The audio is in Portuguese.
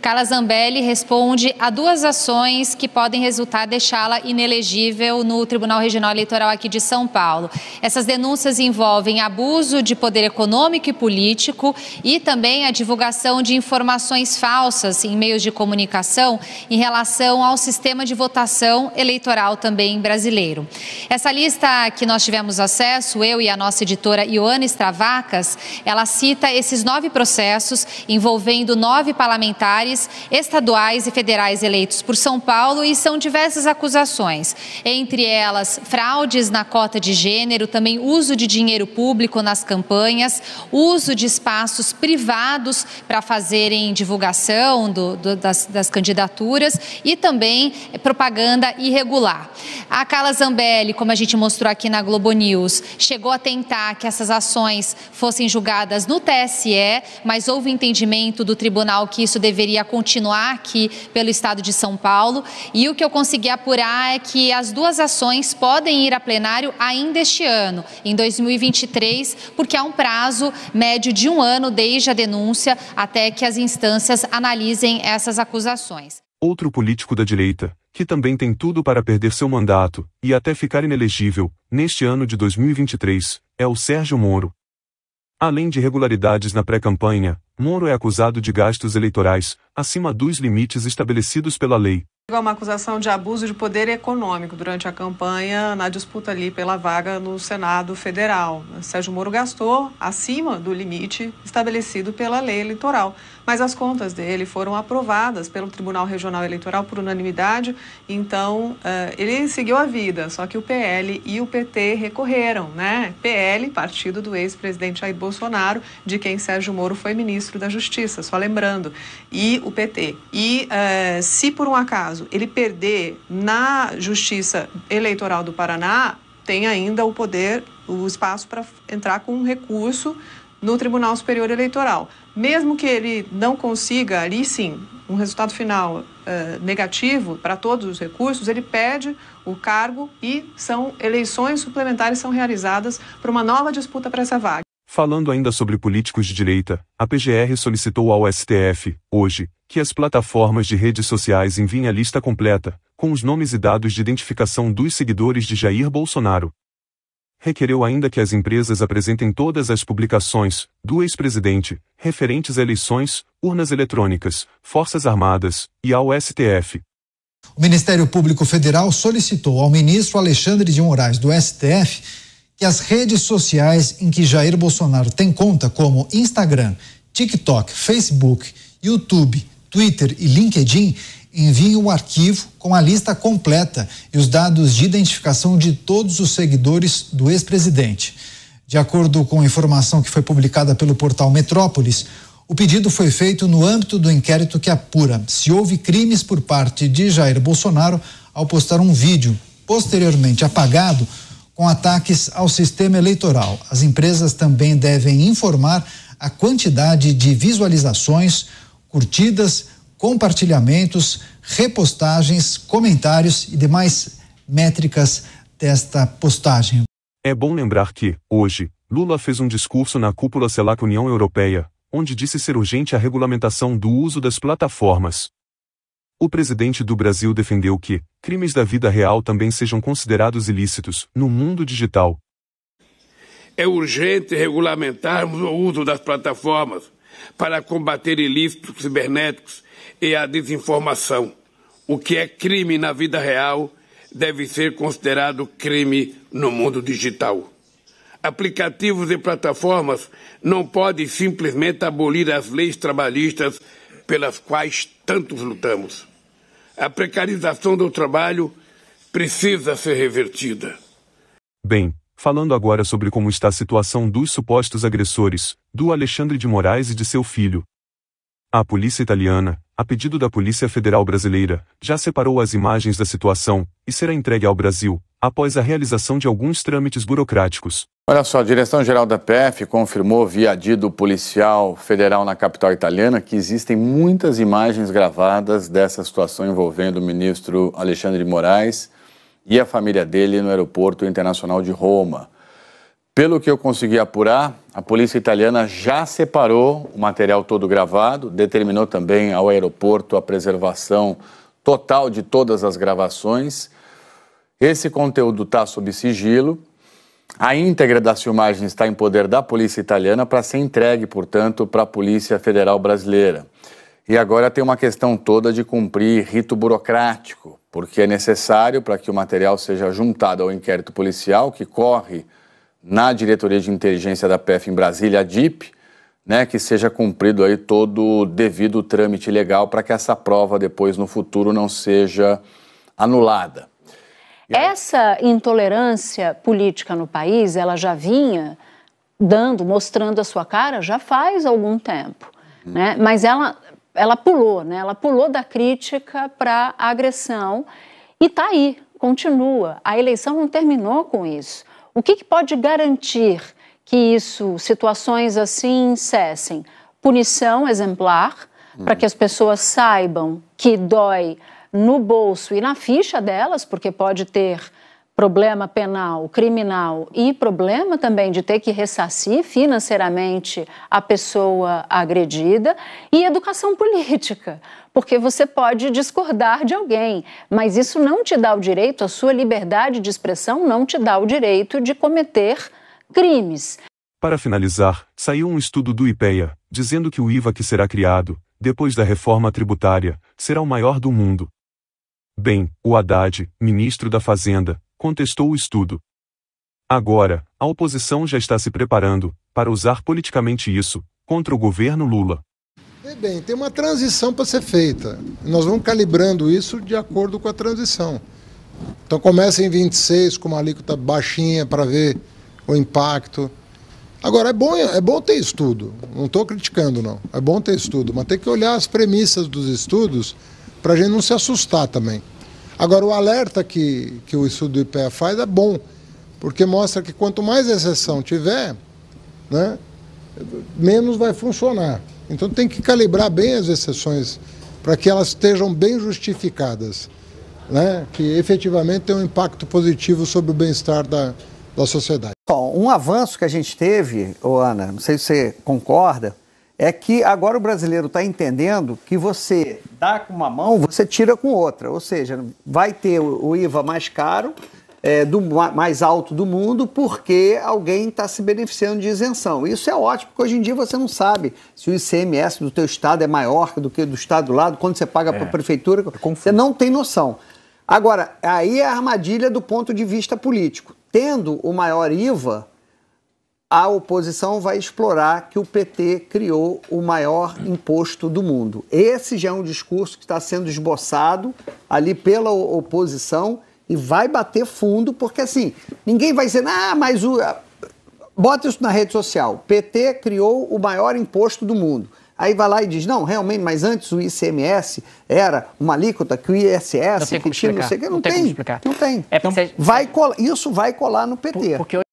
Carla Zambelli responde a duas ações que podem resultar deixá-la inelegível no Tribunal Regional Eleitoral aqui de São Paulo. Essas denúncias envolvem abuso de poder econômico e político e também a divulgação de informações falsas em meios de comunicação em relação ao sistema de votação eleitoral também brasileiro. Essa lista que nós tivemos acesso, eu e a nossa editora Ioana Stravacas, ela cita esses nove processos envolvendo nove parlamentares parlamentares estaduais e federais eleitos por São Paulo e são diversas acusações, entre elas fraudes na cota de gênero, também uso de dinheiro público nas campanhas, uso de espaços privados para fazerem divulgação do, do, das, das candidaturas e também propaganda irregular. A Carla Zambelli, como a gente mostrou aqui na Globo News, chegou a tentar que essas ações fossem julgadas no TSE, mas houve entendimento do tribunal que isso deveria ia continuar aqui pelo estado de São Paulo. E o que eu consegui apurar é que as duas ações podem ir a plenário ainda este ano, em 2023, porque há um prazo médio de um ano desde a denúncia até que as instâncias analisem essas acusações. Outro político da direita, que também tem tudo para perder seu mandato e até ficar inelegível, neste ano de 2023, é o Sérgio Moro. Além de irregularidades na pré-campanha, Moro é acusado de gastos eleitorais, acima dos limites estabelecidos pela lei. É uma acusação de abuso de poder econômico durante a campanha na disputa ali pela vaga no Senado Federal. Sérgio Moro gastou acima do limite estabelecido pela lei eleitoral mas as contas dele foram aprovadas pelo Tribunal Regional Eleitoral por unanimidade, então eh, ele seguiu a vida, só que o PL e o PT recorreram, né? PL, partido do ex-presidente Jair Bolsonaro, de quem Sérgio Moro foi ministro da Justiça, só lembrando, e o PT. E eh, se por um acaso ele perder na Justiça Eleitoral do Paraná, tem ainda o poder, o espaço para entrar com um recurso no Tribunal Superior Eleitoral. Mesmo que ele não consiga ali sim um resultado final uh, negativo para todos os recursos, ele pede o cargo e são eleições suplementares são realizadas para uma nova disputa para essa vaga. Falando ainda sobre políticos de direita, a PGR solicitou ao STF, hoje, que as plataformas de redes sociais enviem a lista completa, com os nomes e dados de identificação dos seguidores de Jair Bolsonaro, requereu ainda que as empresas apresentem todas as publicações do ex-presidente referentes a eleições, urnas eletrônicas, forças armadas e ao STF. O Ministério Público Federal solicitou ao ministro Alexandre de Moraes do STF que as redes sociais em que Jair Bolsonaro tem conta, como Instagram, TikTok, Facebook, YouTube, Twitter e LinkedIn, envie um arquivo com a lista completa e os dados de identificação de todos os seguidores do ex-presidente. De acordo com a informação que foi publicada pelo portal Metrópolis, o pedido foi feito no âmbito do inquérito que apura se houve crimes por parte de Jair Bolsonaro ao postar um vídeo, posteriormente apagado, com ataques ao sistema eleitoral. As empresas também devem informar a quantidade de visualizações, curtidas, compartilhamentos, repostagens, comentários e demais métricas desta postagem. É bom lembrar que, hoje, Lula fez um discurso na cúpula CELAC União Europeia, onde disse ser urgente a regulamentação do uso das plataformas. O presidente do Brasil defendeu que crimes da vida real também sejam considerados ilícitos no mundo digital. É urgente regulamentarmos o uso das plataformas para combater ilícitos cibernéticos e a desinformação. O que é crime na vida real deve ser considerado crime no mundo digital. Aplicativos e plataformas não podem simplesmente abolir as leis trabalhistas pelas quais tantos lutamos. A precarização do trabalho precisa ser revertida. Bem, falando agora sobre como está a situação dos supostos agressores, do Alexandre de Moraes e de seu filho. A polícia italiana, a pedido da Polícia Federal Brasileira, já separou as imagens da situação e será entregue ao Brasil, após a realização de alguns trâmites burocráticos. Olha só, a direção-geral da PF confirmou via adido policial federal na capital italiana que existem muitas imagens gravadas dessa situação envolvendo o ministro Alexandre de Moraes e a família dele no aeroporto internacional de Roma. Pelo que eu consegui apurar, a polícia italiana já separou o material todo gravado, determinou também ao aeroporto a preservação total de todas as gravações. Esse conteúdo está sob sigilo. A íntegra das filmagens está em poder da polícia italiana para ser entregue, portanto, para a Polícia Federal Brasileira. E agora tem uma questão toda de cumprir rito burocrático, porque é necessário para que o material seja juntado ao inquérito policial que corre na Diretoria de Inteligência da PF em Brasília, a DIP, né, que seja cumprido aí todo o devido trâmite legal para que essa prova depois no futuro não seja anulada. essa intolerância política no país, ela já vinha dando, mostrando a sua cara já faz algum tempo, hum. né? Mas ela ela pulou, né? Ela pulou da crítica para a agressão e está aí, continua. A eleição não terminou com isso. O que, que pode garantir que isso, situações assim, cessem? Punição exemplar hum. para que as pessoas saibam que dói no bolso e na ficha delas, porque pode ter problema penal, criminal e problema também de ter que ressarcir financeiramente a pessoa agredida e educação política, porque você pode discordar de alguém, mas isso não te dá o direito, a sua liberdade de expressão não te dá o direito de cometer crimes. Para finalizar, saiu um estudo do IPEA dizendo que o IVA que será criado, depois da reforma tributária, será o maior do mundo. Bem, o Haddad, ministro da Fazenda, contestou o estudo. Agora, a oposição já está se preparando para usar politicamente isso contra o governo Lula. bem, tem uma transição para ser feita. Nós vamos calibrando isso de acordo com a transição. Então começa em 26 com uma alíquota baixinha para ver o impacto. Agora é bom, é bom ter estudo. Não estou criticando não. É bom ter estudo, mas tem que olhar as premissas dos estudos para a gente não se assustar também. Agora, o alerta que, que o estudo do IPEA faz é bom, porque mostra que quanto mais exceção tiver, né, menos vai funcionar. Então tem que calibrar bem as exceções para que elas estejam bem justificadas, né? que efetivamente tenham um impacto positivo sobre o bem-estar da, da sociedade. Bom, um avanço que a gente teve, Ana, não sei se você concorda, é que agora o brasileiro está entendendo que você dá com uma mão, você tira com outra. Ou seja, vai ter o IVA mais caro, é, do mais alto do mundo, porque alguém está se beneficiando de isenção. Isso é ótimo, porque hoje em dia você não sabe se o ICMS do teu estado é maior do que do estado do lado, quando você paga é, para a prefeitura, é você não tem noção. Agora, aí é a armadilha do ponto de vista político. Tendo o maior IVA, a oposição vai explorar que o PT criou o maior imposto do mundo. Esse já é um discurso que está sendo esboçado ali pela oposição e vai bater fundo, porque assim, ninguém vai dizer, ah, mas o. Bota isso na rede social. PT criou o maior imposto do mundo. Aí vai lá e diz: não, realmente, mas antes o ICMS era uma alíquota que o ISS, não que tinha não sei o que, não, não tem. tem. Não tem. É então, você... vai colar, isso vai colar no PT. Por, porque...